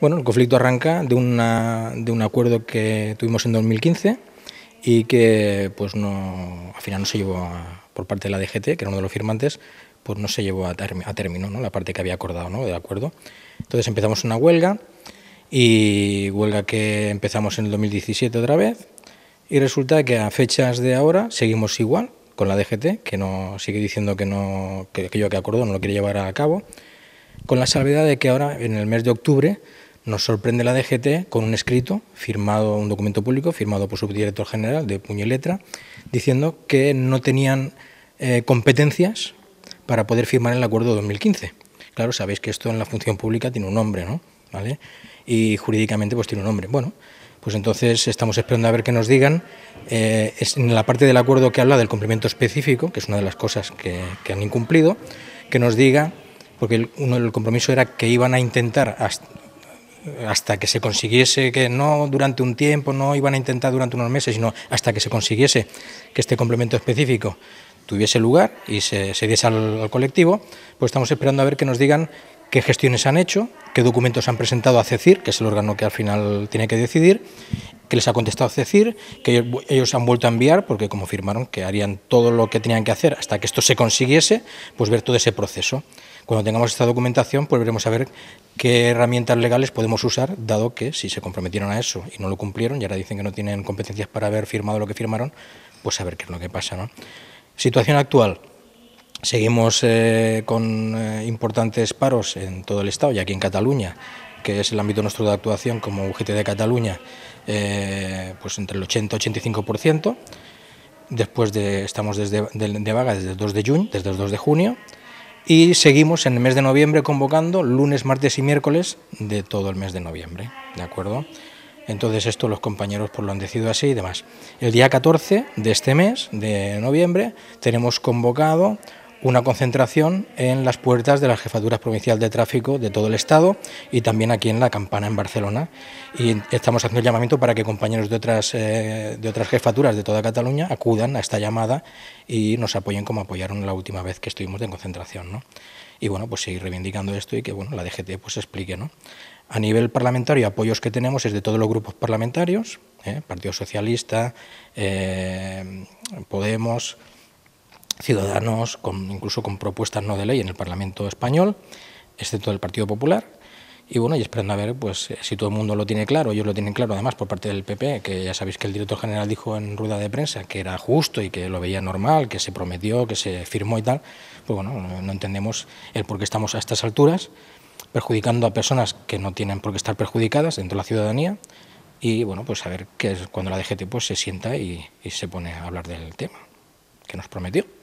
Bueno, el conflicto arranca de, de un acuerdo que tuvimos en 2015 y que pues no, al final no se llevó por parte de la DGT, que era uno de los firmantes, pues no se llevó a, término ¿no? la parte que había acordado ¿no? del acuerdo. Entonces empezamos una huelga y huelga que empezamos en el 2017 otra vez y resulta que a fechas de ahora seguimos igual con la DGT, que no sigue diciendo que, no, que aquello que acordó no lo quiere llevar a cabo, con la salvedad de que ahora en el mes de octubre nos sorprende la DGT con un escrito firmado, un documento público firmado por su director general de puño y letra, diciendo que no tenían eh, competencias para poder firmar el acuerdo de 2015. Claro, sabéis que esto en la función pública tiene un nombre, ¿no? ¿Vale? Y jurídicamente pues tiene un nombre. Bueno, pues entonces estamos esperando a ver qué nos digan. Eh, en la parte del acuerdo que habla del cumplimiento específico, que es una de las cosas que, han incumplido, que nos diga, porque uno, el compromiso era que iban a intentar hasta que se consiguiese que no durante un tiempo, no iban a intentar durante unos meses, sino hasta que se consiguiese que este complemento específico tuviese lugar y se, diese al, al, colectivo, pues estamos esperando a ver que nos digan qué gestiones han hecho, qué documentos han presentado a CECIR, que es el órgano que al final tiene que decidir, que les ha contestado decir que ellos, han vuelto a enviar, porque como firmaron que harían todo lo que tenían que hacer hasta que esto se consiguiese, pues ver todo ese proceso. Cuando tengamos esta documentación, pues veremos a ver qué herramientas legales podemos usar, dado que si se comprometieron a eso y no lo cumplieron, y ahora dicen que no tienen competencias para haber firmado lo que firmaron, pues a ver qué es lo que pasa. ¿no? Situación actual. Seguimos eh, con eh, importantes paros en todo el Estado y aquí en Cataluña que es el ámbito nuestro de actuación como UGT de Cataluña, eh, pues entre el 80-85%. Después de, estamos desde, de, vaga desde el 2 de junio, desde el 2 de junio. Y seguimos en el mes de noviembre convocando lunes, martes y miércoles de todo el mes de noviembre. ¿De acuerdo? Entonces esto los compañeros por pues, lo han decidido así y demás. El día 14 de este mes, de noviembre, tenemos convocado una concentración en las puertas de las jefaturas provincial de tráfico de todo el Estado y también aquí en La Campana, en Barcelona. Y estamos haciendo el llamamiento para que compañeros de otras, eh, de otras jefaturas de toda Cataluña acudan a esta llamada y nos apoyen como apoyaron la última vez que estuvimos en concentración. Y bueno, pues seguir reivindicando esto y que bueno, la DGT pues explique. ¿no? A nivel parlamentario, apoyos que tenemos es de todos los grupos parlamentarios, ¿eh? Partido Socialista, eh, Podemos, ciudadanos, con, incluso con propuestas no de ley en el Parlamento español, excepto del Partido Popular. Y bueno, y esperando a ver pues, si todo el mundo lo tiene claro, ellos lo tienen claro además por parte del PP, que ya sabéis que el director general dijo en rueda de prensa que era justo y que lo veía normal, que se prometió, que se firmó y tal. Pues bueno, no entendemos el por qué estamos a estas alturas perjudicando a personas que no tienen por qué estar perjudicadas dentro de la ciudadanía y bueno, pues a ver que cuando la DGT pues, se sienta y se pone a hablar del tema que nos prometió.